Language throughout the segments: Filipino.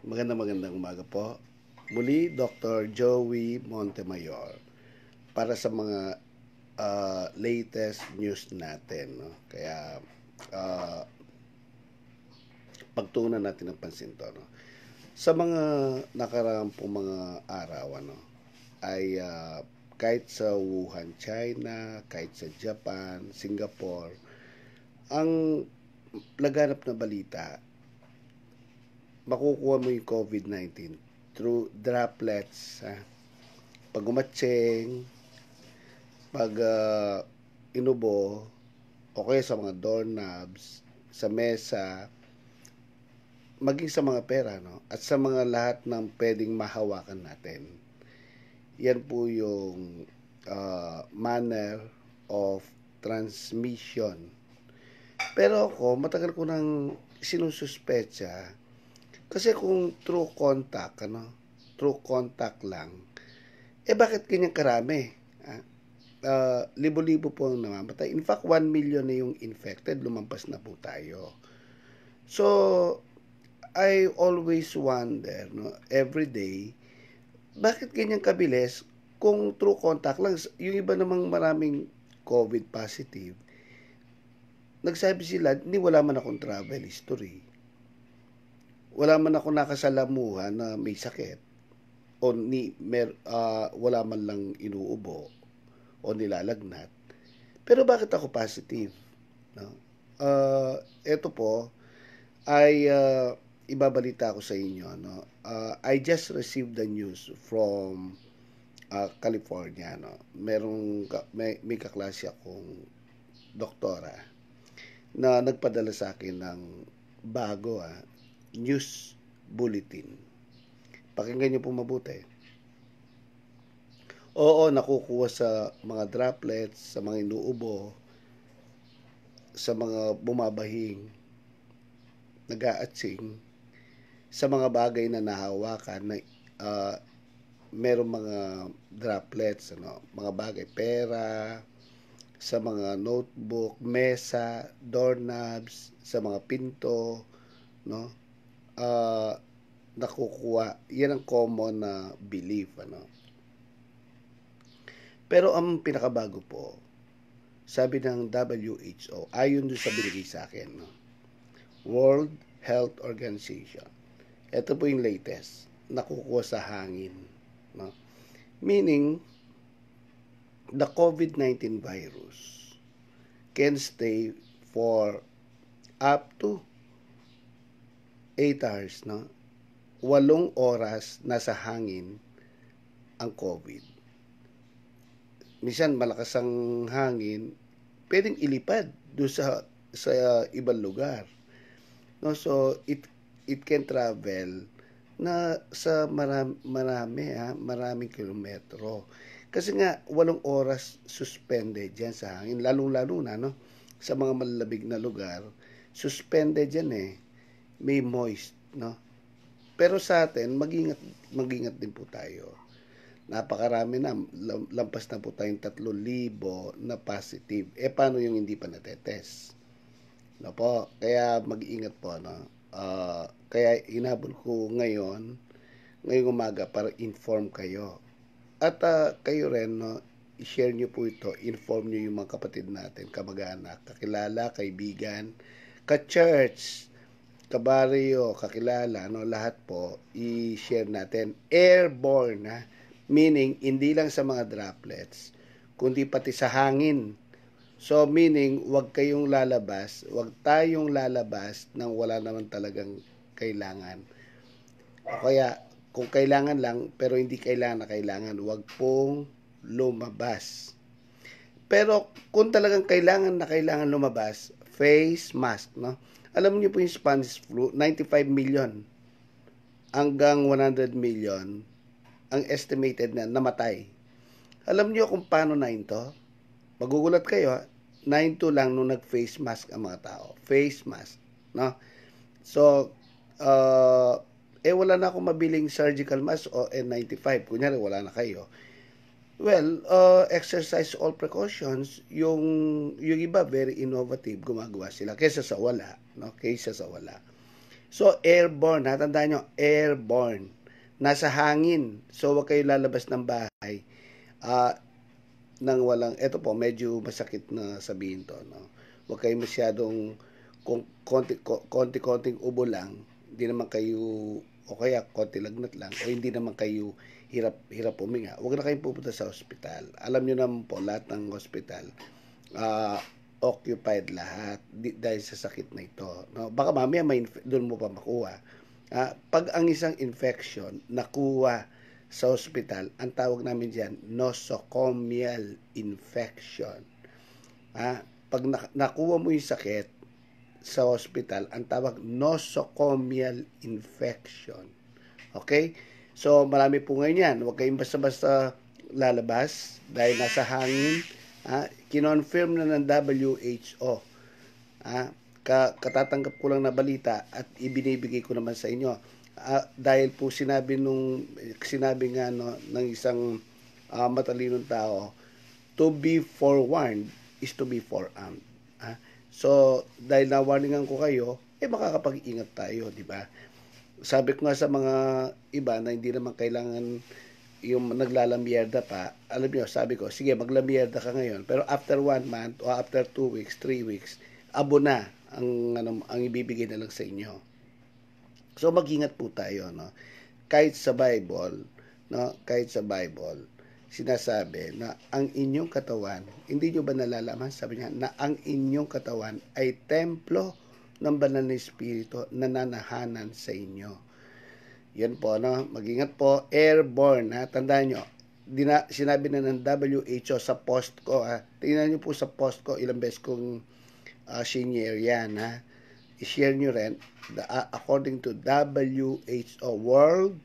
Magandang magandang umaga po. Muli, Dr. Joey Montemayor para sa mga uh, latest news natin. No? Kaya, uh, ah, pagtunan natin ng pansin to. No? Sa mga nakaraang pong mga araw, ano, ay uh, kahit sa Wuhan, China, kahit sa Japan, Singapore, ang laganap na balita makukuha mo yung COVID-19 through droplets. Ha? Pag umatseng, pag uh, inubo, okay sa mga doorknobs, sa mesa, maging sa mga pera, no? At sa mga lahat ng pwedeng mahawakan natin. Yan po yung uh, manner of transmission. Pero ako, matagal ko nang sinususpecha kasi kung true contact, ano, true contact lang, eh bakit ganyan karami? Ah, uh, libo-libo po ang namamatay. In fact, 1 million na yung infected, lumampas na po tayo. So, I always wonder, no, every day, bakit ganyan kabilis kung true contact lang? Yung iba namang maraming COVID positive, nagsabi sila, ni wala man akong travel history wala man ako nakasalamuhan na may sakit o ni, mer, uh, wala man lang inuubo o nilalagnat. Pero bakit ako positive? No? Uh, ah, ito po ay uh, ibabalita ko sa inyo. No? Uh, I just received the news from uh, California. No? Merong, may, may kaklase akong doktora na nagpadala sa akin ng bago ah, News Bulletin. Pakinggan niyo po mabuti. Oo, nakukuha sa mga droplets, sa mga inuubo, sa mga bumabahing, nag-aatsing, sa mga bagay na nahawakan na uh, merong mga droplets, ano, mga bagay, pera, sa mga notebook, mesa, doorknobs, sa mga pinto, no? uh, nakukuha. Yan ang common na uh, belief. Ano? Pero ang pinakabago po, sabi ng WHO, ayon doon sa binigay sa akin, no? World Health Organization. Ito po yung latest. Nakukuha sa hangin. No? Meaning, the COVID-19 virus can stay for up to 8 hours, no? Walong oras na sa hangin ang COVID. Minsan malakas ang hangin, pwedeng ilipad do sa sa ibang lugar. No, so it it can travel na sa marami, marami ha, maraming kilometro. Kasi nga walong oras suspended diyan sa hangin, lalong-lalo na no sa mga malalabig na lugar, suspended diyan eh may moist, no? Pero sa atin, mag-ingat, mag-ingat din po tayo. Napakarami na, lampas na po tayong 3,000 na positive. Eh, paano yung hindi pa natetest? No po, kaya mag-ingat po, no? Uh, kaya inabol ko ngayon, ngayong umaga, para inform kayo. At uh, kayo rin, no, i-share nyo po ito, inform nyo yung mga kapatid natin, kamag-anak, kakilala, kaibigan, ka-church, kabaryo, kakilala, no, lahat po, i-share natin. Airborne, ha? meaning hindi lang sa mga droplets, kundi pati sa hangin. So, meaning, huwag kayong lalabas, huwag tayong lalabas nang wala naman talagang kailangan. O kaya, kung kailangan lang, pero hindi kailangan na kailangan, huwag pong lumabas. Pero kung talagang kailangan na kailangan lumabas, face mask, no? Alam niyo po yung Spanish flu, 95 million hanggang 100 million ang estimated na namatay. Alam niyo kung paano na ito? Magugulat kayo, 92 lang nung nag-face mask ang mga tao. Face mask, no? So, uh, eh wala na akong mabiling surgical mask o N95. Kunyari, wala na kayo Well, uh, exercise all precautions. Yung, yung iba, very innovative, gumagawa sila. Kesa sa wala. No? Kesa sa wala. So, airborne. Natandaan nyo, airborne. Nasa hangin. So, wag kayo lalabas ng bahay. Uh, nang walang, eto po, medyo masakit na sabihin to. No? Wag kayo masyadong, kung konti, konti-konting ubo lang, hindi naman kayo, o kaya konti lagnat lang, o hindi naman kayo hirap, hirap huminga, huwag na kayong pupunta sa ospital. Alam niyo naman po, lahat ng ospital, uh, occupied lahat di, dahil sa sakit na ito. No? Baka mamaya may doon mo pa makuha. Uh, pag ang isang infection nakuha sa ospital, ang tawag namin diyan nosocomial infection. Uh, pag na, nakuha mo yung sakit sa ospital, ang tawag nosocomial infection. Okay? So, marami po ngayon yan. Huwag kayong basta-basta lalabas dahil nasa hangin. Ah, kinonfirm na ng WHO. Ah, ka, katatanggap ko lang na balita at ibinibigay ko naman sa inyo. Ah, dahil po sinabi nung sinabi nga no, ng isang uh, matalinong tao, to be forewarned is to be forearmed. Ah, so dahil nawarningan ko kayo, eh makakapag-ingat tayo, di ba? sabi ko nga sa mga iba na hindi naman kailangan yung naglalamyerda pa, alam nyo, sabi ko, sige, maglamyerda ka ngayon. Pero after one month o after two weeks, three weeks, abo na ang, ano, ang ibibigay na lang sa inyo. So, magingat po tayo, no? Kahit sa Bible, no? Kahit sa Bible, sinasabi na ang inyong katawan, hindi nyo ba nalalaman, sabi niya, na ang inyong katawan ay templo ng banal na espiritu na nanahanan sa inyo. Yan po, no? Mag-ingat po, airborne, ha? Tandaan nyo, dina, sinabi na ng WHO sa post ko, ha? Tingnan nyo po sa post ko, ilang beses kong uh, ah, senior yan, ha? I-share nyo rin, the, uh, according to WHO, World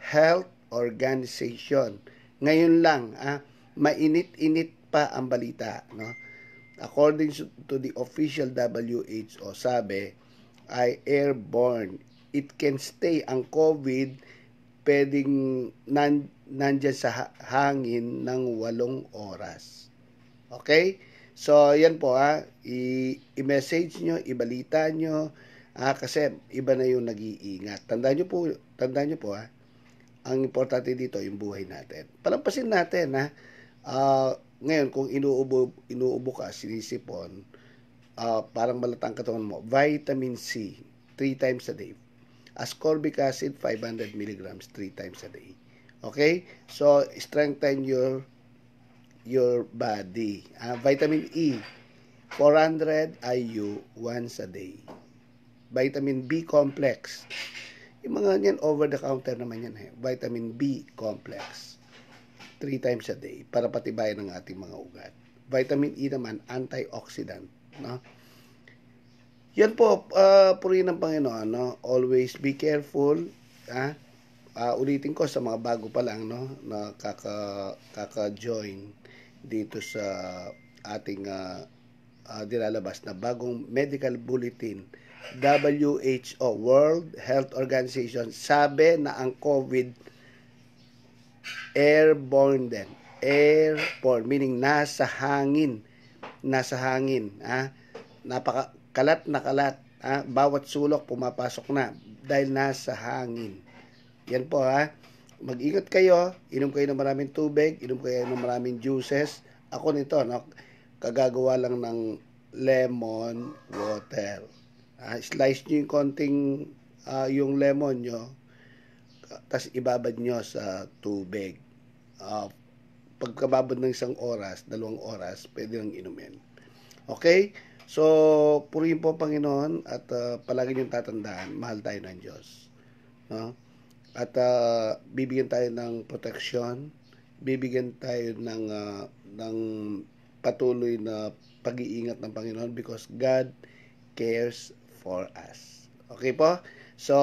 Health Organization. Ngayon lang, ha? mainit-init pa ang balita, no? according to the official WHO, sabi, ay airborne. It can stay ang COVID pwedeng nan, nandyan sa hangin ng walong oras. Okay? So, yan po ha. Ah. I- i-message nyo, ibalita nyo, ha? Ah, kasi iba na yung nag-iingat. Tandaan nyo po, tandaan nyo po ha. Ah. Ang importante dito, yung buhay natin. Palampasin natin ha. Uh, ngayon, kung inuubo, inuubo ka, sinisipon, uh, ah, parang malatang katawan mo, vitamin C, 3 times a day. Ascorbic acid, 500 mg, 3 times a day. Okay? So, strengthen your your body. Uh, vitamin E, 400 IU once a day. Vitamin B complex. Yung mga yan, over-the-counter naman yan. Eh. Vitamin B complex. 3 times a day para patibayan ang ating mga ugat. Vitamin E naman, antioxidant. No? Yan po, uh, puri ng Panginoon. No? Always be careful. Ha? Uh, ulitin ko sa mga bago pa lang no? na kaka, kaka-join dito sa ating uh, ah, uh, dilalabas na bagong medical bulletin WHO, World Health Organization, sabi na ang COVID-19 Airborne din. Airborne, meaning nasa hangin. Nasa hangin. Ha? Napaka, kalat na kalat. Ah? Bawat sulok pumapasok na dahil nasa hangin. Yan po ha. Mag-ingat kayo. Inom kayo ng maraming tubig. Inom kayo ng maraming juices. Ako nito, no? kagagawa lang ng lemon water. Ah, slice nyo yung konting uh, yung lemon nyo tapos ibabad nyo sa tubig. Uh, pagkababad ng isang oras, dalawang oras, pwede lang inumin. Okay? So, purihin po Panginoon at uh, palagi niyong tatandaan, mahal tayo ng Diyos. No? At uh, bibigyan tayo ng proteksyon, bibigyan tayo ng, uh, ng patuloy na pag-iingat ng Panginoon because God cares for us. Okay po? So,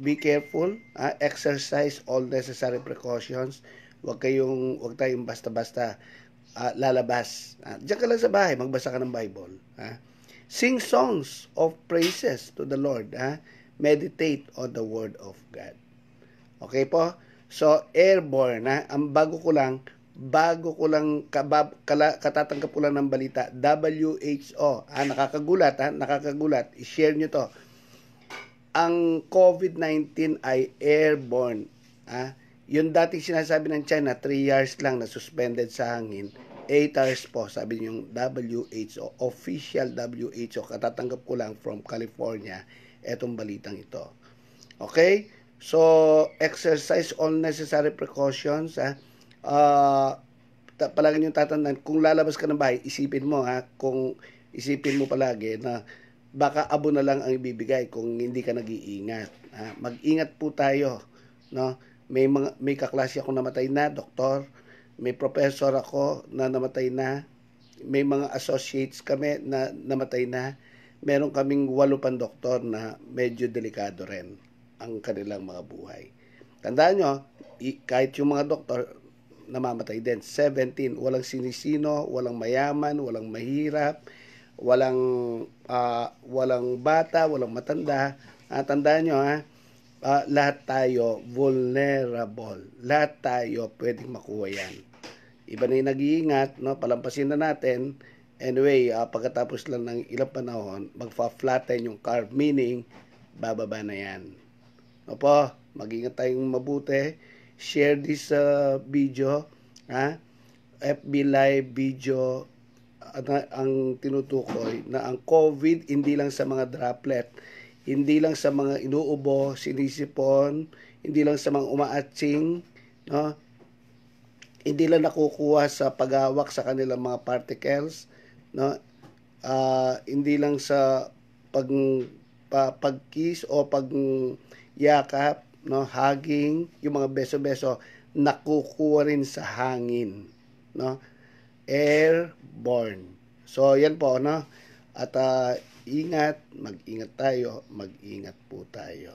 be careful. Ha? Exercise all necessary precautions. Huwag kayong, huwag tayong basta-basta uh, lalabas. Uh, diyan ka lang sa bahay, magbasa ka ng Bible. Ha? Sing songs of praises to the Lord. Ha? Meditate on the Word of God. Okay po? So, airborne. Ha? Ang bago ko lang, bago ko lang kabab, kala, katatanggap ko lang ng balita, WHO. Ha? Ah, nakakagulat, ha? Nakakagulat. I-share nyo to ang COVID-19 ay airborne. Ah, yung dati sinasabi ng China, 3 years lang na suspended sa hangin, 8 hours po, sabi yung WHO, official WHO, katatanggap ko lang from California, etong balitang ito. Okay? So, exercise all necessary precautions. Ah. Uh, palagi nyo tatandaan, kung lalabas ka ng bahay, isipin mo ha, ah, kung isipin mo palagi na baka abo na lang ang ibibigay kung hindi ka nag-iingat. Ha? Mag-ingat po tayo. No? May, mga, may kaklase ako namatay na, doktor. May professor ako na namatay na. May mga associates kami na namatay na. Meron kaming walo pang doktor na medyo delikado rin ang kanilang mga buhay. Tandaan nyo, kahit yung mga doktor, namamatay din. 17, walang sinisino, walang mayaman, walang mahirap, walang uh, walang bata, walang matanda. Uh, tandaan nyo ha, uh, lahat tayo vulnerable. Lahat tayo pwedeng makuha yan. Iba na yung nag-iingat, no? palampasin na natin. Anyway, uh, pagkatapos lang ng ilang panahon, magfa-flatten yung curve, meaning bababa na yan. Opo, mag-ingat tayong mabuti. Share this uh, video, ha? FB Live video, na, ang tinutukoy na ang COVID hindi lang sa mga droplet, hindi lang sa mga inuubo, sinisipon, hindi lang sa mga umaatsing, no? hindi lang nakukuha sa paghawak sa kanilang mga particles, no? Uh, hindi lang sa pag pa, pagkiss o pag yakap, no? Hugging, yung mga beso-beso nakukuha rin sa hangin, no? airborne. So, yan po, no? At uh, ingat, mag-ingat tayo, mag-ingat po tayo.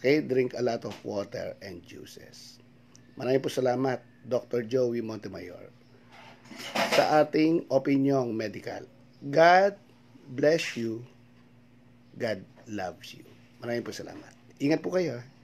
Okay, drink a lot of water and juices. Maraming po salamat, Dr. Joey Montemayor. Sa ating opinyong medical, God bless you. God loves you. Maraming po salamat. Ingat po kayo.